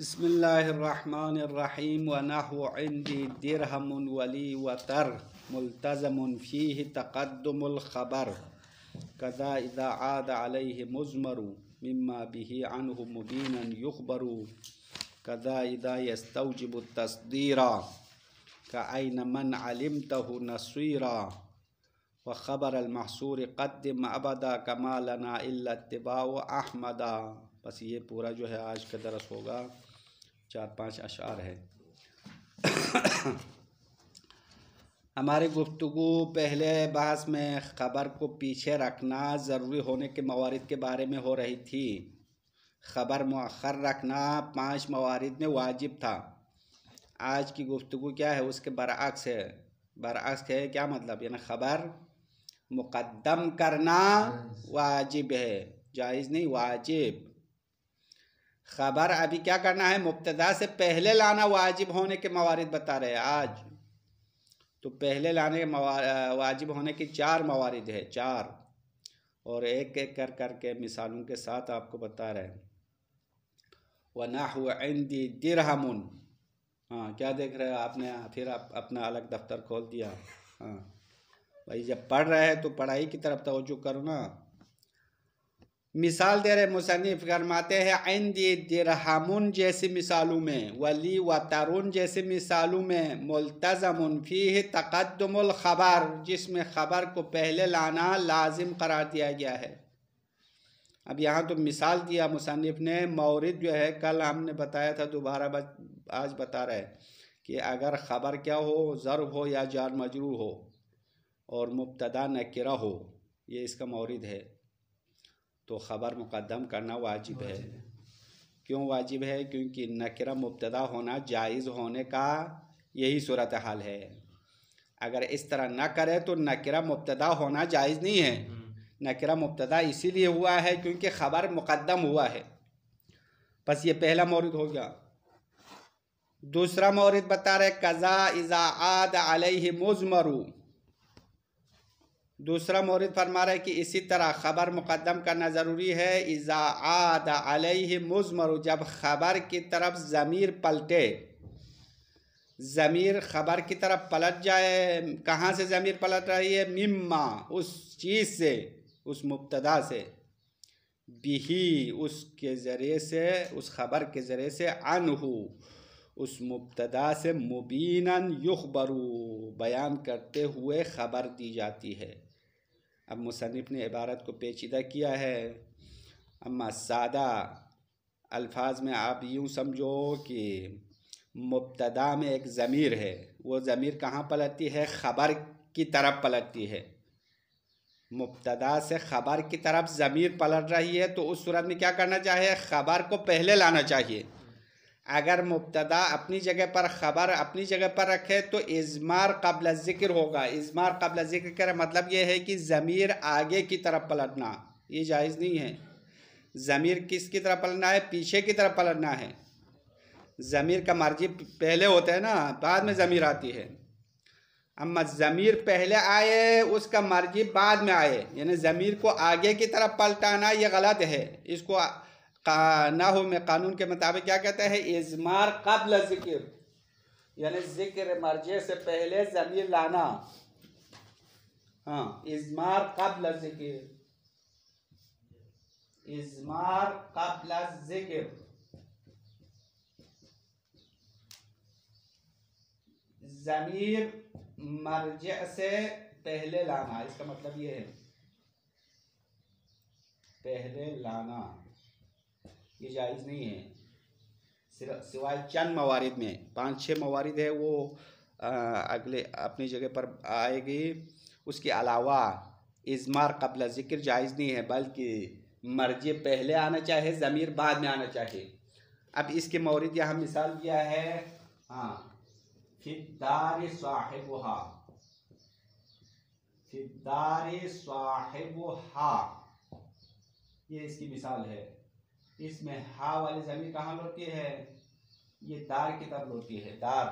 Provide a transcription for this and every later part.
بسم الله الرحمن الرحيم ونحو عندي درهم ولي وتر ملتزم فيه تقدم الخبر كذا إذا عاد عليه مزمر مما به عنه مبينا يخبر كذا إذا يستوجب التصدير كأين من علمته نصيرا وخبر المحصور قدم ابدا كما لنا الا اتباع احمدا بس یہ پورا جو ہے آج کا درس ہوگا चार पांच अशार है हमारे गुफ्तु पहले बहस में ख़बर को पीछे रखना ज़रूरी होने के मवारद के बारे में हो रही थी ख़बर मखर रखना पांच मवारद में वाजिब था आज की गुफ्तु क्या है उसके बरक्स है बरक्स है क्या मतलब यानी ख़बर मुकदम करना वाजिब है जायज़ नहीं वाजिब खबर अभी क्या करना है मुबतदा से पहले लाना वाजिब होने के मवारद बता रहे हैं आज तो पहले लाने के वाजिब होने के चार मवारद है चार और एक एक कर कर के मिसालों के साथ आपको बता रहे हैं दिर दिरहमुन हाँ क्या देख रहे हो आपने फिर आप अपना अलग दफ्तर खोल दिया हाँ भाई जब पढ़ रहे हैं तो पढ़ाई की तरफ तोज्जो करो ना मिसाल दे रहे मुसनफ़ गरमाते हैं आन दिरहामुन जैसी मिसालों में वली व तारुन जैसी मिसालों में मुलतज़मन है तकदमलख़बर जिसमें ख़बर को पहले लाना लाजिम करार दिया गया है अब यहाँ तो मिसाल दिया मुसनफ़ ने मौरद जो है कल हमने बताया था दोबारा बत, आज बता रहे कि अगर ख़बर क्या हो ज़रब हो या जार मजरू हो और मुबतदा नकरा हो ये इसका मौरद है तो ख़बर मुकदम करना वाजिब है क्यों वाजिब है क्योंकि नकरा मुबतदा होना जायज़ होने का यही सूरत हाल है अगर इस तरह ना करे तो नकरा मुबतदा होना जायज़ नहीं है हम्म। नकरा मुबतदा इसीलिए हुआ है क्योंकि ख़बर मुकदम हुआ है बस ये पहला मौरद हो गया दूसरा मौरद बता रहे कज़ा इज़ा आद अलह मुजमरू दूसरा मोहरद फरमा रहा है कि इसी तरह ख़बर मुकदम करना ज़रूरी है इज़ा आद अलह मुजमर जब ख़बर की तरफ ज़मीर पलटे ज़मीर ख़बर की तरफ पलट जाए कहाँ से ज़मीर पलट रही है मिम्मा उस चीज़ से उस मुबतदा से बिही उसके ज़रिए से उस ख़बर के ज़रिए से अनहू उस मुबतदा से मुबीना युखबरू बयान करते हुए ख़बर दी जाती है अब मुसनफ़ ने इबारत को पेचीदा किया है अम्मा सादा अल्फाज में आप यूँ समझो कि मुबतदा में एक ज़मीर है वो ज़मीर कहाँ पलटती है ख़बर की तरफ पलटती है मुबतदा से ख़बर की तरफ ज़मीर पलट रही है तो उस सूरत में क्या करना चाहिए ख़बर को पहले लाना चाहिए अगर मुबतदा अपनी जगह पर ख़बर अपनी जगह पर रखे तो इजमार कबल ज़िक्र होगा इजमार कबल ज़िक्र का मतलब यह है कि ज़मीर आगे की तरफ पलटना ये जायज़ नहीं है ज़मीर किस की तरफ पलटना है पीछे की तरफ पलटना है ज़मीर का मर्जी पहले होता है ना बाद में ज़मीर आती है अम्मा ज़मीर पहले आए उसका मर्जी बाद में आए यानी ज़मीर को आगे की तरफ पलटाना ये गलत है इसको नाहु में कानून के मुताबिक क्या कहता है इजमार कबल जिक्र यानी जिक्र मर्जे से पहले जमीर लाना हाँ इजमार कबल जिक्र इजमार कबल जिक्र जमीर मर्जे से पहले लाना इसका मतलब ये है पहले लाना ये जायज़ नहीं है सिवाय चंद मवारद में पाँच छः मवारद है वो आ, अगले अपनी जगह पर आएगी उसके अलावा इजमार कबल ज़िक्र जायज़ नहीं है बल्कि मर्जी पहले आना चाहिए ज़मीर बाद में आना चाहिए अब इसके मौरद यहाँ मिसाल दिया है हाँ फिदार साहिब हा फिदार साहिब हा ये इसकी मिसाल है इसमें हा वाली जमीन कहाँ लौटती है ये दार की तरफ लौटी है दार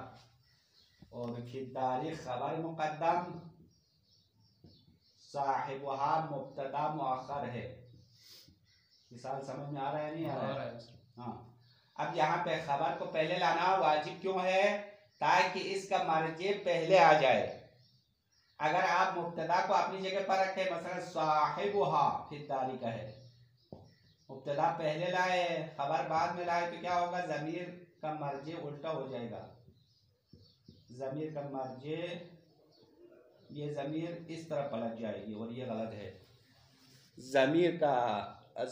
और फिर तारीख खबर मुकदम साहिब मुबतदा मखर है मिसाल समझ में आ रहा है नहीं आ रहा है हाँ अब यहाँ पे खबर को पहले लाना वाजिब क्यों है ताकि इसका मार्जे पहले आ जाए अगर आप मुबतदा को अपनी जगह पर रखें मसलन साहिब फिर का है मुबतला पहले लाए खबर बाद में लाए तो क्या होगा ज़मीर का मर्जे उल्टा हो जाएगा ज़मीर का मर्जे ये ज़मीर इस तरह पलट जाएगी और ये गलत है ज़मीर का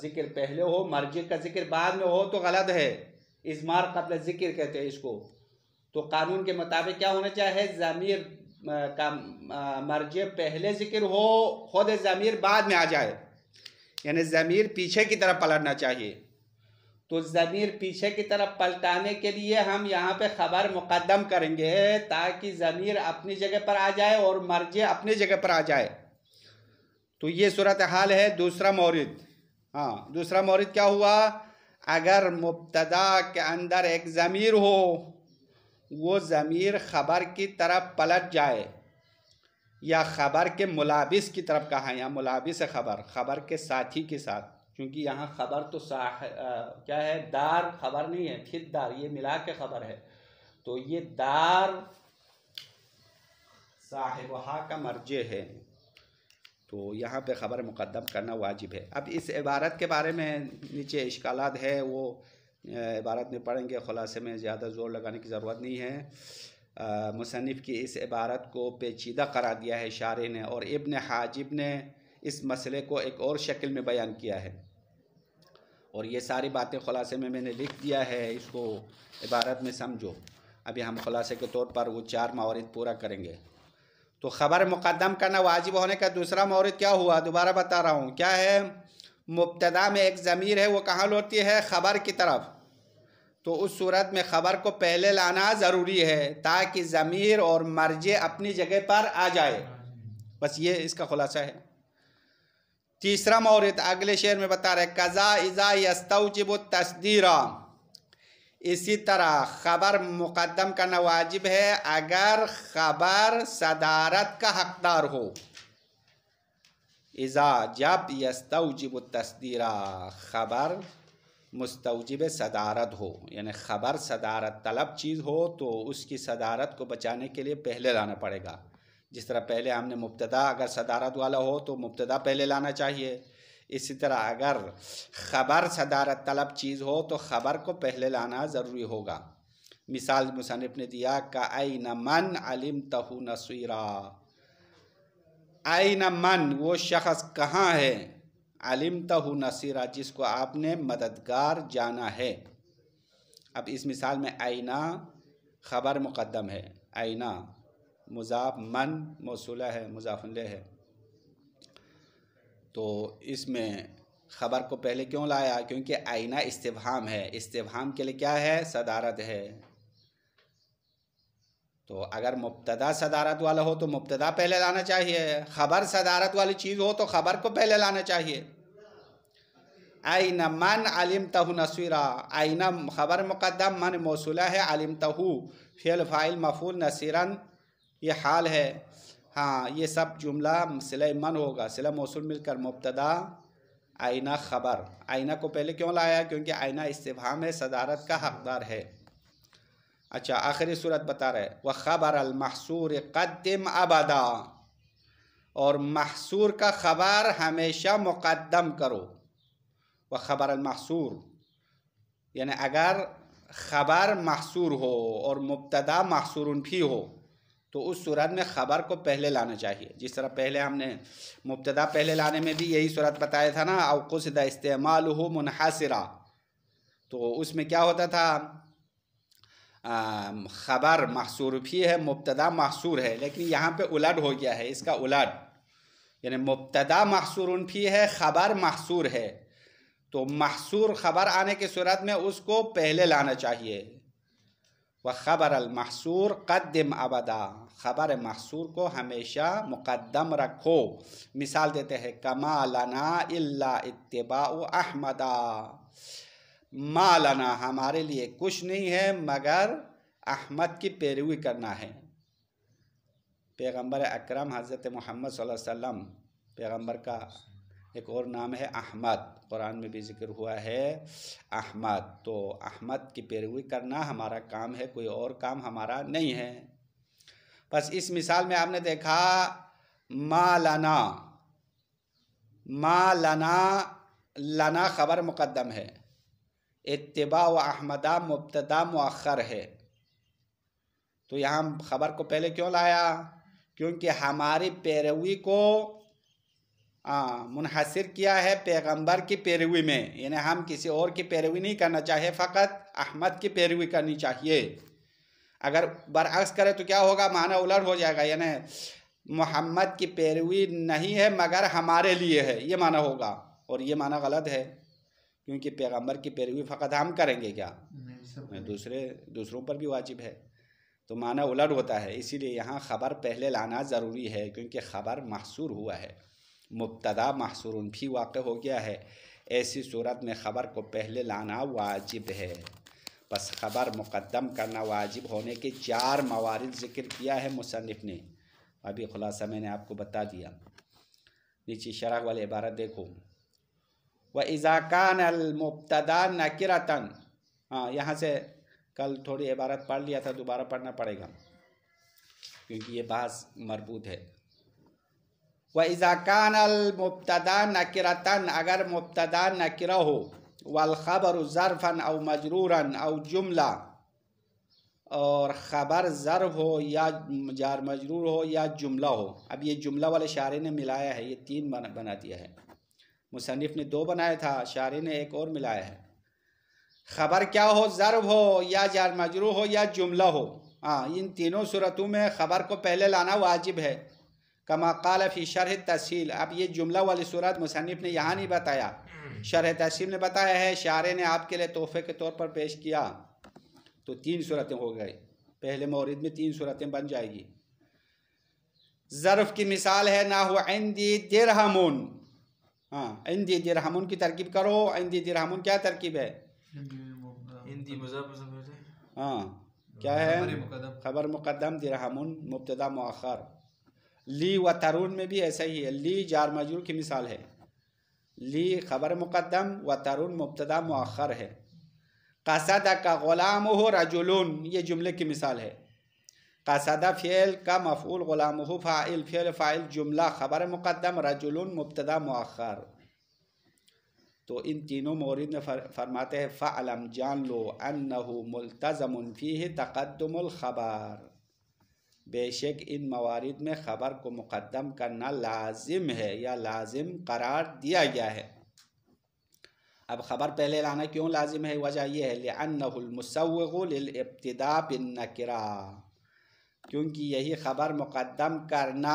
जिक्र पहले हो मर्जे का जिक्र बाद में हो तो गलत है इसमार कबल जिक्र कहते हैं इसको तो कानून के मुताबिक क्या होना चाहिए ज़मीर का मर्जे पहले जिक्र हो खुद ज़मीर बाद में आ जाए यानी ज़मीर पीछे की तरफ पलटना चाहिए तो ज़मीर पीछे की तरफ पलटाने के लिए हम यहाँ पे ख़बर मुकदम करेंगे ताकि ज़मीर अपनी जगह पर आ जाए और मर्जी अपनी जगह पर आ जाए तो ये सूरत हाल है दूसरा मौरद हाँ दूसरा मौरद क्या हुआ अगर मुबतदा के अंदर एक ज़मीर हो वो ज़मीर ख़बर की तरफ पलट जाए या ख़बर के मुलाबिस की तरफ कहा है यहाँ मुलाबिस है ख़बर ख़बर के साथी के साथ क्योंकि यहाँ ख़बर तो साह क्या है दार ख़बर नहीं है फिर दार ये मिला के ख़बर है तो ये दार साहिबहा का मर्जे है तो यहाँ पे ख़बर मुकदम करना वाजिब है अब इस इबारत के बारे में नीचे इश्काल है वो इबारत में पढ़ेंगे ख़ुलासे में ज़्यादा ज़ोर लगाने की ज़रूरत नहीं है मुसनफ़ की इस इबारत को पेचीदा करार दिया है शार ने और इबन हाजिब ने इस मसले को एक और शक्ल में बयान किया है और ये सारी बातें खुलासे में मैंने लिख दिया है इसको इबारत में समझो अभी हम खुलासे के तौर पर वो चार मौरद पूरा करेंगे तो ख़बर मुकदम करना वाजिब होने का दूसरा मौरद क्या हुआ दोबारा बता रहा हूँ क्या है मुबतदा में एक ज़मीर है वो कहाँ लौटती है ख़बर की तरफ तो उस सूरत में ख़बर को पहले लाना ज़रूरी है ताकि ज़मीर और मर्जे अपनी जगह पर आ जाए बस ये इसका खुलासा है तीसरा मौरद अगले शेर में बता रहे कज़ा इज़ा यस्तवजिब तस्दीरा इसी तरह ख़बर मुकदम करना वाजिब है अगर ख़बर सदारत का हकदार हो इज़ा जब यस्तवजिब तस्दीरा ख़बर मुस्तवजब सदारत हो यानी ख़बर सदारत तलब चीज़ हो तो उसकी सदारत को बचाने के लिए पहले लाना पड़ेगा जिस तरह पहले हमने मुबतदा अगर सदारत वाला हो तो मुबतदा पहले लाना चाहिए इसी तरह अगर ख़बर सदारत तलब चीज़ हो तो ख़बर को पहले लाना ज़रूरी होगा मिसाल मुसनफ़ ने दिया का आई न मन अलिम तहु नसीरा आई न मन वो शख्स कहाँ है आलिम तहु नसीरा जिसको आपने मददगार जाना है अब इस मिसाल में आईना खबर मुकदम है आईना मुजाफ मन मौसूला है मुजाफल है तो इसमें खबर को पहले क्यों लाया क्योंकि आईना इस्तेभाम है इस्तेभाम के लिए क्या है सदारत है तो अगर मुबतदा सदारत वाला हो तो मुबतदा पहले लाना चाहिए खबर सदारत वाली चीज़ हो तो खबर को पहले लाना चाहिए आईना मन आलिम तहु नसीरा आईना खबर मुकदम मन मौसूला है आलिम तहु फेल फ़ाइल मफूल नसीरन ये हाल है हाँ ये सब जुमला सिला मन होगा सिला मौसूल मिलकर मुबतदा आईना खबर आईना को पहले क्यों लाया क्योंकि आईना इस्तेफाम है सदारत का हकदार है अच्छा आखिरी सूरत बता रहे व खबर अलमहसूर कदम अबदा और महसूर का खबर हमेशा मुकदम करो व ख़बर महसूर यानी अगर ख़बर महसूर हो और मुबतदा महसूर भी हो तो उस सूरत में ख़बर को पहले लाना चाहिए जिस तरह पहले हमने मुबतदा पहले लाने में भी यही सूरत बताया था ना अवकुसदा इस्तेमाल हो मुनहसरा तो उसमें क्या होता था ख़बर महसूर भी है मुबतदा महसूर है लेकिन यहाँ पे उलट हो गया है इसका उलट यानी मुबतदा महसूर भी है ख़बर महसूर है तो महसूर ख़बर आने की सूरत में उसको पहले लाना चाहिए व ख़बर अलमहसूर कदम अबदा ख़बर महसूर को हमेशा मुकदम रखो मिसाल देते हैं कमा लना इल्ला अहमदा मालाना हमारे लिए कुछ नहीं है मगर अहमद की पैरवी करना है पैगंबर अकरम हज़रत मोहम्मद वसल्लम पैगंबर का एक और नाम है अहमद कुरान में भी जिक्र हुआ है अहमद तो अहमद की पैरवी करना हमारा काम है कोई और काम हमारा नहीं है बस इस मिसाल में आपने देखा मालाना मालाना लाना खबर मुकदम है इतबा व अहमदा मुबतदा मखर है तो यहाँ खबर को पहले क्यों लाया क्योंकि हमारी पैरवी को मुनहसर किया है पैगंबर की पैरवी में यानी हम किसी और की पैरवी नहीं करना चाहिए फ़कत अहमद की पैरवी करनी चाहिए अगर बरअक्स करें तो क्या होगा माना उलट हो जाएगा यानी मोहम्मद की पैरवी नहीं है मगर हमारे लिए है ये माना होगा और ये माना गलत है क्योंकि पैगंबर की पैरवी फ़कत हम करेंगे क्या दूसरे दूसरों पर भी वाजिब है तो माना उलट होता है इसीलिए यहाँ ख़बर पहले लाना ज़रूरी है क्योंकि ख़बर महसूर हुआ है मुबतदा महसूरन भी वाक़ हो गया है ऐसी सूरत में ख़बर को पहले लाना वाजिब है बस ख़बर मुकदम करना वाजिब होने के चार मवारद ज़िक्र किया है मुसनफ़ ने अभी ख़ुलासा मैंने आपको बता दिया नीचे शराह वाली इबारत देखो व इज़ाकान अलमुबतदा नकिरतन हाँ यहाँ से कल थोड़ी इबारत पढ़ लिया था दोबारा पढ़ना पड़ेगा क्योंकि ये बास मरबूत है व इज़ाकान मुबतदा अगर मुबतदा नकिर हो वलखबर ज़रफ़न अव मजरूरन अव जुमला और ख़बर ज़रफ़ हो या जार मजरूर हो या जुमला हो अब ये जुमला वाले शारे ने मिलाया है ये तीन बना, बना दिया है मुसनफ़ ने दो बनाया था शारे ने एक और मिलाया है ख़बर क्या हो ज़रब हो या जार मजरू हो या जुमला हो हाँ इन तीनों सूरतों में ख़बर को पहले लाना वाजिब है कमा काल फी शरह तहसील अब ये जुमला वाली सूरत मुसनफ़ ने यहाँ नहीं बताया हम्म। शरह तहसील ने बताया है शारे ने आपके लिए तोहफे के तौर पर पेश किया तो तीन सूरतें हो गई पहले मौरद में तीन सूरतें बन जाएगी ज़रफ़ की मिसाल है ना हो इंदी हाँ इंदी दिरहमुन की तरकीब करो इंदी दिरहमुन क्या तरकीब है हाँ क्या है खबर मुकदम दिरहमुन मुबतदा मौखर ली व तरून में भी ऐसा ही है ली जार मजरूर की मिसाल है ली खबर मुकदम व तरून मुबतदा मौखर है कासादा का ग़ुलाम हो रजुलून ये जुमले की मिसाल है कासादा फ़ेल का मफूल ग़ुलाम हो फ़ाइल फ़ेल फ़ाइल जुमला खबर मुकदम रजुलून मुबतदा मौखर तो इन तीनों मोरद में फर, फरमाते हैं फ़ालम जान लो अन मुलतज़मफ़ी तकदमल खबर बेशक इन मवारद में ख़बर को मुकदम करना लाजिम है या लाजिम करार दिया गया है अब ख़बर पहले लाना क्यों लाजिम है वजह यह है लिअनमसवलब्तदा नकरा क्योंकि यही ख़बर मुकदम करना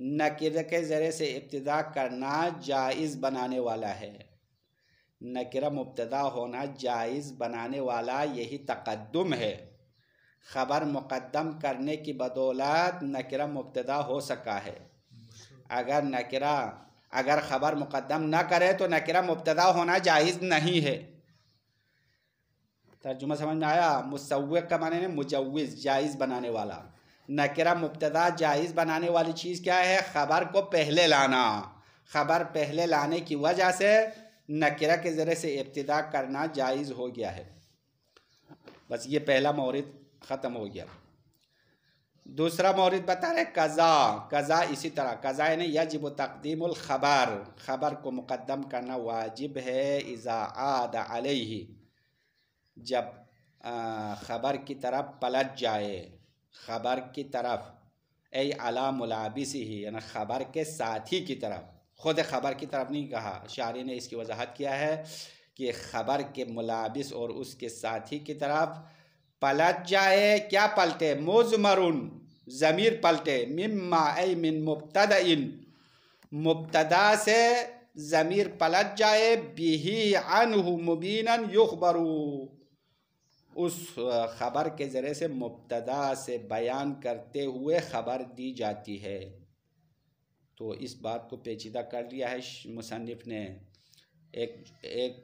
नकर के ज़रिए से इब्तदा करना जायज़ बनाने वाला है नकरा मुबतदा होना जायज़ बनाने वाला यही तकदम है खबर मुकदम करने की बदौलत नकरा मुबतदा हो सका है अगर नकरा अगर खबर मुकदम ना करे तो नकरा मुबतदा होना जायज़ नहीं है तर्जुमा समझ में आया मुसव का माने ने मुजवज़ जायज़ बनाने वाला नकरा मुबतदा जायज़ बनाने वाली चीज़ क्या है खबर को पहले लाना खबर पहले लाने की वजह से नकरा के ज़रिए से इब्तदा करना जायज़ हो गया है बस ये पहला मौरद ख़त्म हो गया दूसरा मौरद बता रहे कज़ा कज़ा इसी तरह कज़ा यानी यजब तकदीम ख़बर ख़बर को मुकदम करना वाजिब है इज़ा आद ही जब ख़बर की तरफ पलट जाए ख़बर की तरफ ए अला मुलाबिस ही यानी ख़बर के साथी की तरफ ख़ुद ख़बर की तरफ नहीं कहा शारी ने इसकी वजाहत किया है कि ख़बर के मुलाबिस और उसके साथी की तरफ पलट जाए क्या पलटे मरुन ज़मीर पलटे मिम्मा मिन मुबतद इन मुबतदा से ज़मीर पलट जाए बिही अनहु मुबीना युखबरू उस खबर के ज़रिए से मुबतदा से बयान करते हुए खबर दी जाती है तो इस बात को पेचीदा कर लिया है मुसनफ़ ने एक एक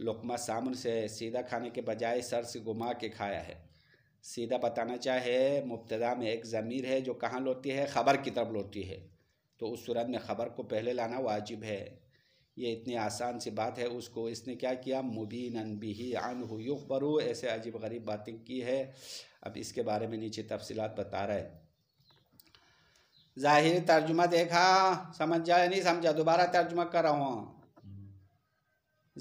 लुकमा सामन से सीधा खाने के बजाय सर से घुमा के खाया है सीधा बताना चाहे मुबतदा में एक ज़मीर है जो कहाँ लौटती है ख़बर की तरफ लौटती है तो उस सूरत में ख़बर को पहले लाना वाजिब है ये इतनी आसान सी बात है उसको इसने क्या किया मुबीन बिही अन हुक बरू ऐसे अजीब गरीब बातें की है अब इसके बारे में नीचे तफसीत बता रहा है ज़ाहिर तर्जुमा देखा समझ जाए नहीं समझा दोबारा तर्जुमा कर रहा हूँ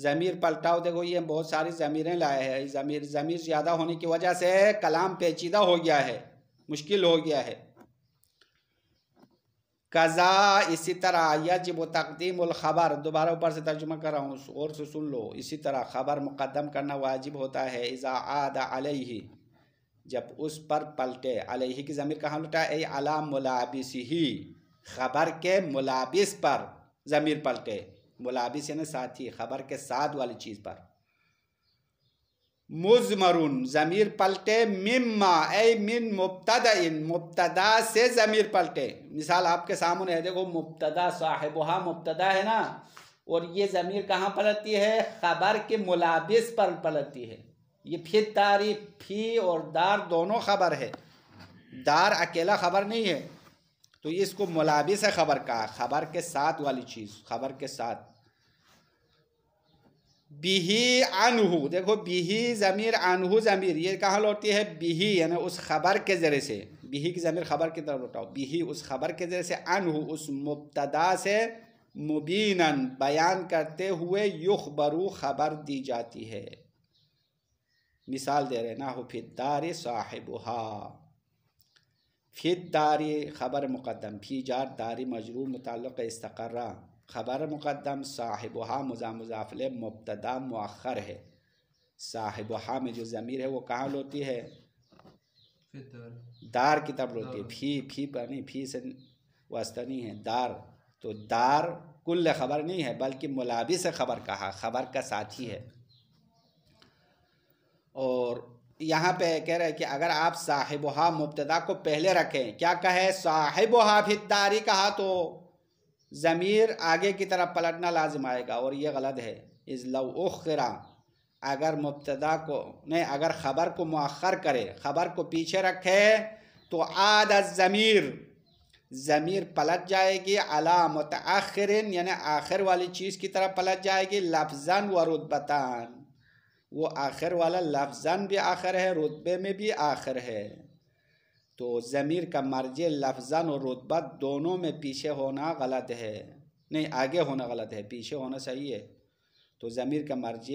ज़मीर पलटाओ देखो ये बहुत सारी ज़मीरें लाए हैं ज़मीर ज़मीर ज़्यादा होने की वजह से कलाम पेचीदा हो गया है मुश्किल हो गया है कज़ा इसी तरह यजब तकदीम ख़बर दोबारा ऊपर से तर्जुमा कर रहा हूँ और से सुन लो इसी तरह ख़बर मुकदम करना वाजिब होता है इज़ा आद अलही जब उस पर पलटे अलही की ज़मीर कहाँ लुटा ए अला मुलाबिस ही खबर के मुलाबिस पर ज़मीर पलटे मुलाबिस यानी साथी खबर के साथ वाली चीज़ पर मुजमरुन ज़मीर पलटे मिम्मा ए मिन मुबतदा इन मुबतदा से ज़मीर पलटे मिसाल आपके सामने है देखो मुबतदा साहिबहा मुबतदा है ना और ये ज़मीर कहाँ पलटती है खबर के मुलाबिस पर पलटती है ये फिर तारीफ फी और दार दोनों खबर है दार अकेला खबर नहीं है तो इसको मुलाबिस है खबर कहा खबर के साथ वाली चीज़ खबर के साथ बिही आनहू देखो बिही ज़मीर अनहु ज़मीर ये कहाँ लौटती है बिही यानी उस खबर के ज़रिए से बिही की ज़मीर खबर की तरफ लौटाओ बिही उस खबर के ज़रिए से अनहू उस मुबतदा से मुबीना बयान करते हुए युख खबर दी जाती है मिसाल दे रहे ना हो फिदार साहिबहा फिदारी खबर मुकदम फी जार दारी मजरूर मुतल इस्तकर्रा खबर मुकदम साहिब हा मुजा मुजाफिल मुबतदा मखर है हा में जो ज़मीर है वो कहाँ लोती है दार की तब लोती है फी फी पर नहीं फी से वस्ता नहीं है दार तो दार कुल खबर नहीं है बल्कि मुलाबी से खबर कहा खबर का साथी है और यहाँ पे कह रहे हैं कि अगर आप हा मुबतदा को पहले रखें क्या कहे फिर दारी कहा तो ज़मीर आगे की तरफ पलटना लाजम आएगा और ये गलत है इस उखरा अगर मुबतदा को नहीं अगर ख़बर को मौखर करे ख़बर को पीछे रखे तो आद ज़मीर ज़मीर पलट जाएगी अला मतरन यानि आखिर वाली चीज़ की तरफ पलट जाएगी लफजन व रुतबतान वो आखिर वाला लफजन भी आखिर है रुतबे में भी आखिर है तो ज़मीर का मर्ज लफजन और रुतबा दोनों में पीछे होना गलत है नहीं आगे होना गलत है पीछे होना सही है तो ज़मीर का मर्ज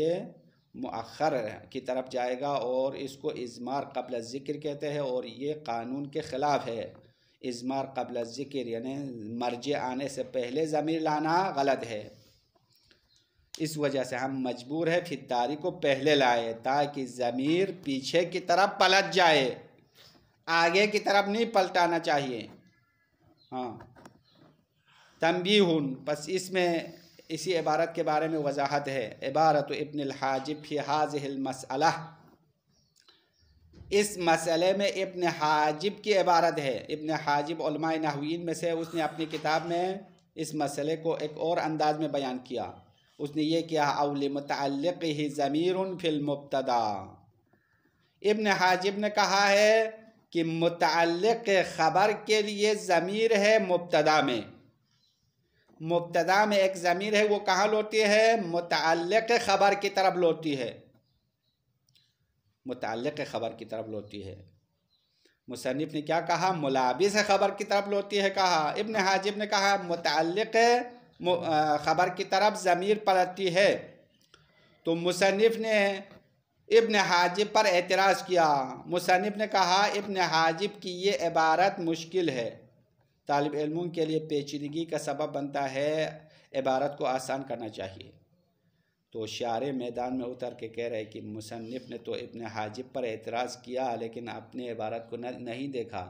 मखर की तरफ जाएगा और इसको इजमार कबल ज़िक्र कहते हैं और ये कानून के ख़िलाफ़ है इजमार कबल ज़िक्र यानी मर्ज आने से पहले ज़मीर लाना गलत है इस वजह से हम मजबूर है फिर को पहले लाए ताकि ज़मीर पीछे की तरफ पलट जाए आगे की तरफ नहीं पलटाना चाहिए हाँ हूं बस इसमें इसी इबारत के बारे में वजाहत है इबारत इबन हाजिब हाज हाजिल मसला इस मसले में इबन हाजिब की इबारत है इबन हाजिब नाहवीन में से उसने अपनी किताब में इस मसले को एक और अंदाज में बयान किया उसने ये किया अवल मतल ही ज़मीर फिल इब्न इबन हाजिब ने कहा है कि मतलक़ ख़बर के लिए ज़मीर है मुबतदा में मुबतदा में एक ज़मीर है वो कहाँ लौटती है मुतलक ख़बर की तरफ लौटती है मुतलक ख़बर की तरफ लौटती है मुसनफ़ ने क्या कहा मुलाबिस ख़बर की तरफ लौटती है कहा इबन हाजिब ने कहा मुतलक ख़बर की तरफ ज़मीर पलटती है तो मुसनफ़ ने इब्न हाजिब पर एतराज़ किया मुसनफ़ ने कहा इब्न हाजिब की ये इबारत मुश्किल है तालब इलमों के लिए पेचीदगी का सबब बनता है इबारत को आसान करना चाहिए तो शार मैदान में उतर के कह रहे कि मुसनफ़ ने तो इब्न हाजिब पर एतराज़ किया लेकिन अपने इबारत को नहीं देखा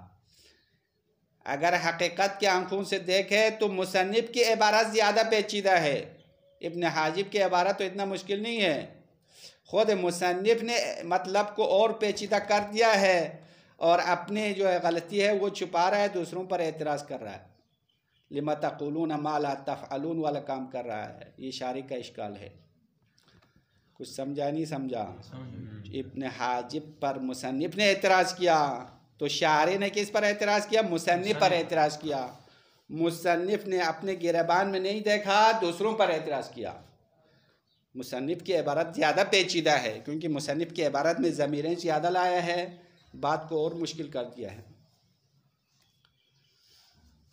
अगर हकीकत के आंखों से देखे तो मुसनफ़ की इबारत ज़्यादा पेचीदा है इब्न हाजिब की इबारत तो इतना मुश्किल नहीं है ख़ुद मुसनफ़ ने मतलब को और पेचीदा कर दिया है और अपने जो है गलती है वो छुपा रहा है दूसरों पर एतराज़ कर रहा है कलून माला तफ़लून वाला काम कर रहा है ये शारी का इश्काल है कुछ समझा नहीं समझा इबन हाजिब पर मुसनफ़ ने एतराज़ किया तो शारे ने किस पर एतराज़ किया मुसनफ़ पर एतराज़ किया मुसनफ़ ने अपने गिरबान में नहीं देखा दूसरों पर एतराज़ किया मुसनफ़ की इबारत ज़्यादा पेचीदा है क्योंकि मुसनफ़ की इबारत में ज़मीरें ज़्यादा लाया है बात को और मुश्किल कर दिया है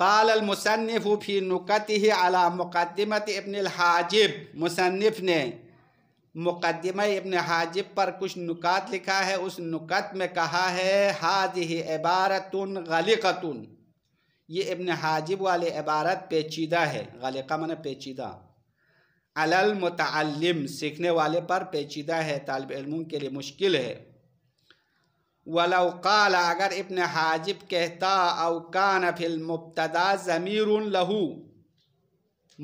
काल अलमुसनफ़ फ़ी नुकत ही अला मुकदमत इबन हाजिब मुसनफ़ ने मुकदमा इबन हाजिब पर कुछ नुकात लिखा है उस नुकत में कहा है हाज ही इबारतन गलिकतन ये इबन हाजिब वाले इबारत पेचीदा है गलिका मन पेचीदा अलमतम सीखने वाले पर पेचीदा है तालब इलमों के लिए मुश्किल है वलौकाल अगर इबन हाजिब कहता अवकान फिल मुबतदा ज़मीर लहू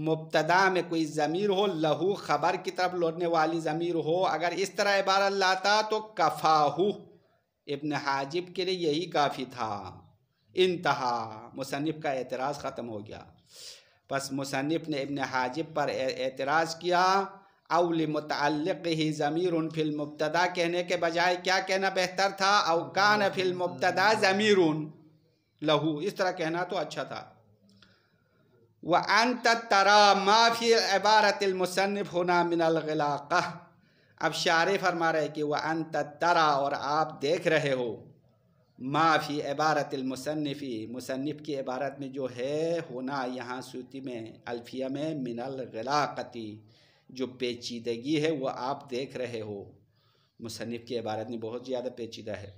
मुबतदा में कोई ज़मीर हो लहू ख़बर की तरफ लौटने वाली ज़मीर हो अगर इस तरह इबारत लाता तो कफ़ाहू इबन हाजिब के लिए यही काफ़ी था इंतहा मुसनफ़ का एतराज़ ख़त्म हो गया बस मुसनफ़ ने इबन हाजिब पर एतराज़ किया अवल मुतल ही ज़मीर फिल मुबतदा कहने के बजाय क्या कहना बेहतर था अवकान फिल मुबतदा ज़मीर लहू इस तरह कहना तो अच्छा था वह अंत तरा माफ़ी इबारतमसनफ़ होना मिनलगलाक़ अब शार फरमा रहे कि वह अन तरा और आप देख रहे हो माफ़ी इबारत मुसनफ़ी मुसनफ़ की इबारत में जो है होना यहाँ सूती में अल्फिया में मिनल गलाकती जो पेचीदगी है वह आप देख रहे हो मुसनफ़ की इबारत में बहुत ज़्यादा पेचीदा है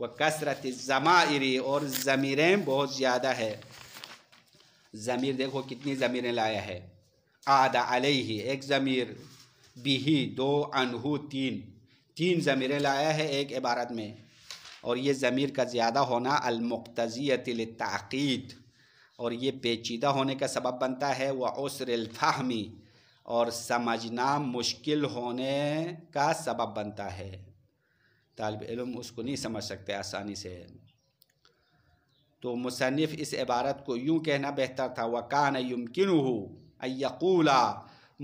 वह कसरत ज़मायरी और ज़मीरें बहुत ज़्यादा है ज़मीर देखो कितनी ज़मीरें लाया है आदा ही एक ज़मीर बिही दो अनहू तीन तीन ज़मीरें लाया है एक इबारत में और ये ज़मीर का ज़्यादा होना अलमुक्तियत ताक़ीद और ये पेचीदा होने का सबब बनता है वह उसरफ़ाहमी और समझना मुश्किल होने का सबब बनता है तालब इलम उसको नहीं समझ सकते आसानी से तो मुसनफ़ इस इबारत को यूँ कहना बेहतर था वकान यमकिन हो अयकूला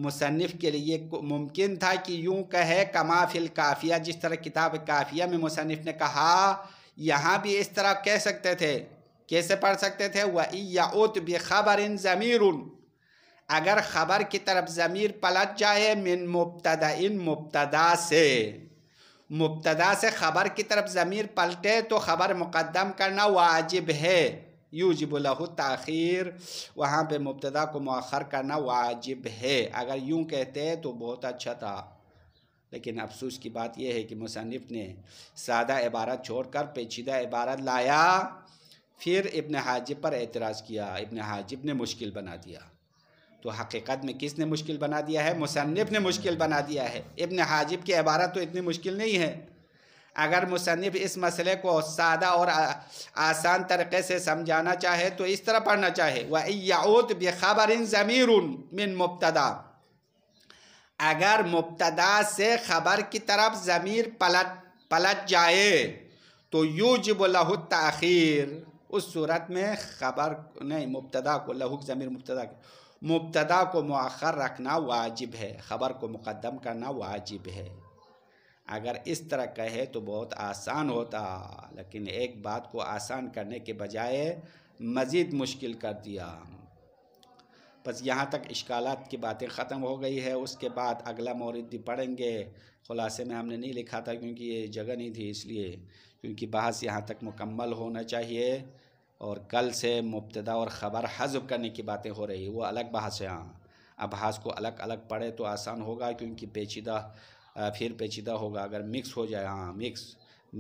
मुसनफ़ के लिए मुमकिन था कि यूँ कहे कमाफिल काफ़िया जिस तरह किताब काफ़िया में मुसनफ़ ने कहा यहाँ भी इस तरह कह सकते थे कैसे पढ़ सकते थे वही यात बेखबर इन ज़मीर उन अगर ख़बर की तरफ ज़मीर पलट जाए मिन मुबतदा इन मुबतदा से मुबतदा से ख़बर की तरफ ज़मीर पलटे तो ख़बर मुकदम करना वाजिब है लहु तख़िर वहाँ पे मुबतदा को मौखर करना वाजिब है अगर यूँ कहते तो बहुत अच्छा था लेकिन अफसोस की बात यह है कि मुसनफ़ ने सादा इबारत छोड़ कर पेचीदा इबारत लाया फिर इबन हाजिब पर एतराज़ किया इबन हाजिब ने मुश्किल बना दिया तो हकीकत में किसने मुश्किल बना दिया है मुसनफ़ ने मुश्किल बना दिया है इबन हाजिब की इबारत तो इतनी मुश्किल नहीं है अगर मुसनफ़ इस मसले को सादा और आसान तरीके से समझाना चाहे तो इस तरह पढ़ना चाहे व ख़बर बेखबर ज़मीर मिन मुबतदा अगर मुबतदा से खबर की तरफ ज़मीर पलट पलट जाए तो जब लहु तखीर उस सूरत में खबर नहीं मुबतदा को लहुक ज़मीर मुबतदा मुबतदा को मौखर रखना वाजिब है ख़बर को मुकदम करना वाजिब है अगर इस तरह कहे तो बहुत आसान होता लेकिन एक बात को आसान करने के बजाय मज़ीद मुश्किल कर दिया बस यहाँ तक इश्कालात की बातें ख़त्म हो गई है उसके बाद अगला मौरदी पढ़ेंगे ख़ुलासे में हमने नहीं लिखा था क्योंकि ये जगह नहीं थी इसलिए क्योंकि बहस यहाँ तक मुकम्मल होना चाहिए और कल से मुबतदा और ख़बर हजब करने की बातें हो रही वो अलग बहस है अब बहस को अलग अलग पढ़े तो आसान होगा क्योंकि पेचीदा फिर पेचीदा होगा अगर मिक्स हो जाए हाँ मिक्स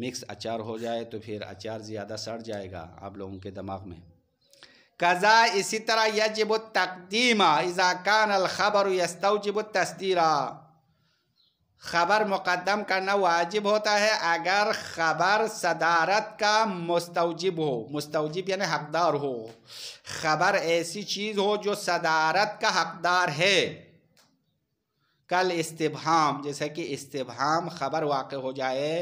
मिक्स अचार हो जाए तो फिर अचार ज़्यादा सड़ जाएगा आप लोगों के दिमाग में कज़ा इसी तरह यजब तकदीमा इज़ाकान अलखबर यस्तवजब तस्दीरा खबर मुकदम करना वाजिब होता है अगर खबर सदारत का मुस्तवजिब हो मुस्तवजिब यानि हकदार हो खबर ऐसी चीज़ हो जो सदारत का हकदार है कल इस्तेभाम जैसा कि इस्तेभाम ख़बर वाक़ हो जाए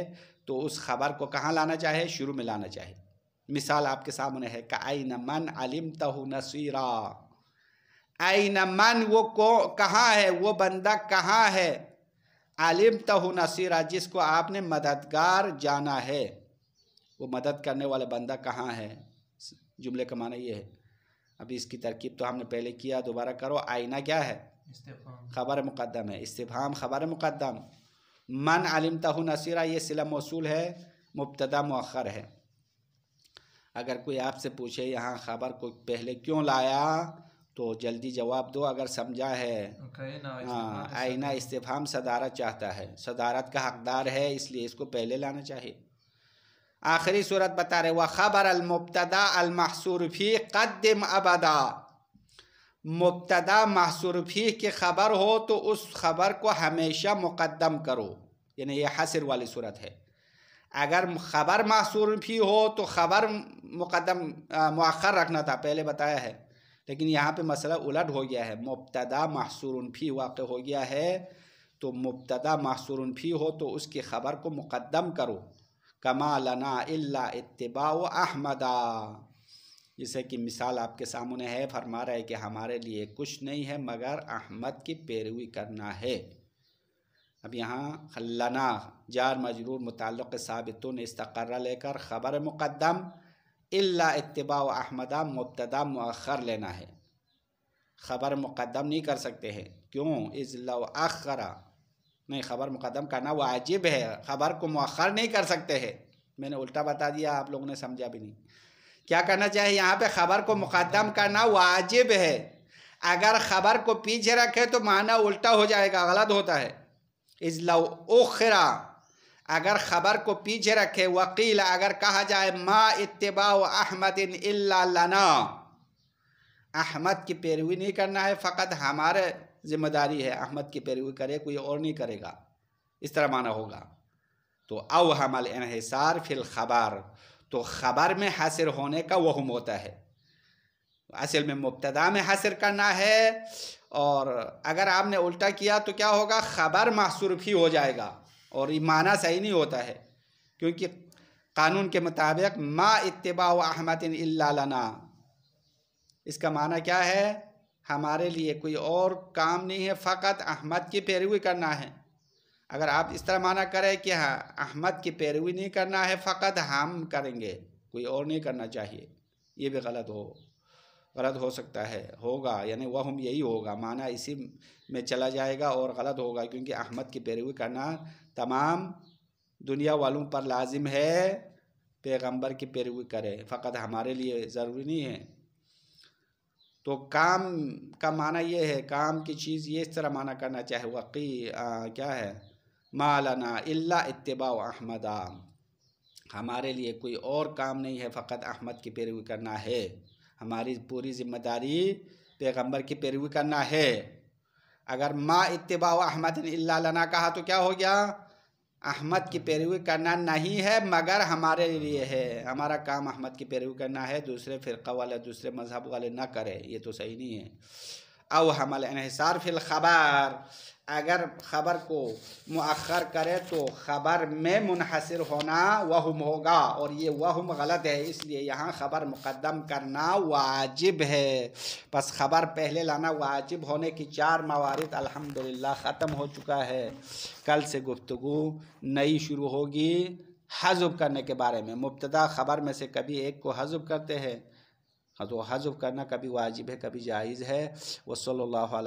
तो उस खबर को कहाँ लाना चाहिए शुरू में लाना चाहिए मिसाल आपके सामने है का आई न मन अलिम तहु नसीरा आई न मन वो को कहाँ है वो बंदा कहाँ है आलिम तहु नसीरा जिसको आपने मददगार जाना है वो मदद करने वाला बंदा कहाँ है जुमले का माना ये है अभी इसकी तरकीब तो हमने पहले किया दोबारा करो आईना क्या है खबर मुकदम है इस्तेफाम खबर मुकदम मन आलिम तह नसीरा ये सिला मौसू है मुबतदा मौखर है अगर कोई आपसे पूछे यहाँ खबर को पहले क्यों लाया तो जल्दी जवाब दो अगर समझा है हाँ आइना इस्तेफाम सदारत चाहता है सदारत का हकदार है इसलिए इसको पहले लाना चाहिए आखिरी सूरत बता रहे वह खबर अलमुबतदा अलमहसूर कदम अबदा मुबतदा महसूर की ख़बर हो तो उस ख़बर को हमेशा मुकदम करो यानी यह हसर वाली सूरत है अगर ख़बर महसूर हो तो ख़बर मुकदम मौखर रखना था पहले बताया है लेकिन यहाँ पे मसला उलट हो गया है मुबतदा महसूर वाक़ हो गया है तो मुबतदा महसूर हो तो उसकी ख़बर को मुकदम करो कमा लना इतबा अहमदा जैसे कि मिसाल आपके सामने है फरमा रहा है कि हमारे लिए कुछ नहीं है मगर अहमद की पैरवी करना है अब यहाँ खल्लना जार मजरूर मुतक़ साबितों ने इस्तकर लेकर ख़बर मुक़दम अल्ला इतबा अहमदा मुबतदा मखर लेना है ख़बर मुक़दम नहीं कर सकते हैं क्यों इज़ला अखरा नहीं ख़बर मुक़दम करना वाजिब है ख़बर को मखर नहीं कर सकते हैं मैंने उल्टा बता दिया आप लोगों ने समझा भी नहीं क्या करना चाहिए यहाँ पे खबर को मुकदम करना वाजिब है अगर खबर को पीछे रखे तो माना उल्टा हो जाएगा गलत होता है इजला उखरा अगर खबर को पीछे रखे वकील अगर कहा जाए मा इतबा अहमद लना अहमद की पैरवी नहीं करना है फ़कत हमारे जिम्मेदारी है अहमद की पैरवी करे कोई और नहीं करेगा इस तरह माना होगा तो अव हमल इहिसार फिल खबर तो ख़बर में हासिर होने का वहम होता है असल में मुबतदा में हासिर करना है और अगर आपने उल्टा किया तो क्या होगा ख़बर महसूर ही हो जाएगा और ये माना सही नहीं होता है क्योंकि कानून के मुताबिक मा इतबा अहमदिन इसका माना क्या है हमारे लिए कोई और काम नहीं है फ़कत अहमद की पैरवी करना है अगर आप इस तरह माना करें कि हाँ अहमद की पैरवी नहीं करना है फ़कत हम करेंगे कोई और नहीं करना चाहिए ये भी गलत हो गलत हो सकता है होगा यानी वह हम यही होगा माना इसी में चला जाएगा और गलत होगा क्योंकि अहमद की पैरवी करना तमाम दुनिया वालों पर लाजिम है पैगंबर की पैरवी करें फ़कत हमारे लिए ज़रूरी नहीं है तो काम का माना यह है काम की चीज़ ये इस तरह माना करना चाहे वकी क्या है मालाना इल्ला इतबा अहमदा हमारे लिए कोई और काम नहीं है फ़कत अहमद की पैरवी करना है हमारी पूरी जिम्मेदारी पैगंबर की पैरवी करना है अगर माँ इतबा अहमद ने लना कहा तो क्या हो गया अहमद की पैरवी करना नहीं है मगर हमारे लिए है हमारा काम अहमद की पैरवी करना है दूसरे फ़िरका वाले दूसरे मजहब वाले ना करें ये तो सही नहीं है अव हमल इसार फिलखबार अगर ख़बर को मअखर करे तो ख़बर में मुनहसर होना वहम होगा और ये वहम गलत है इसलिए यहाँ ख़बर मुकदम करना वाजिब है बस ख़बर पहले लाना वाजिब होने की चार मवारद अल्हम्दुलिल्लाह ख़त्म हो चुका है कल से गुफ्तु नई शुरू होगी हजब करने के बारे में मुबतदा ख़बर में से कभी एक को हजब करते हैं तो हजब करना कभी वाजिब है कभी जायज़ है सल्ला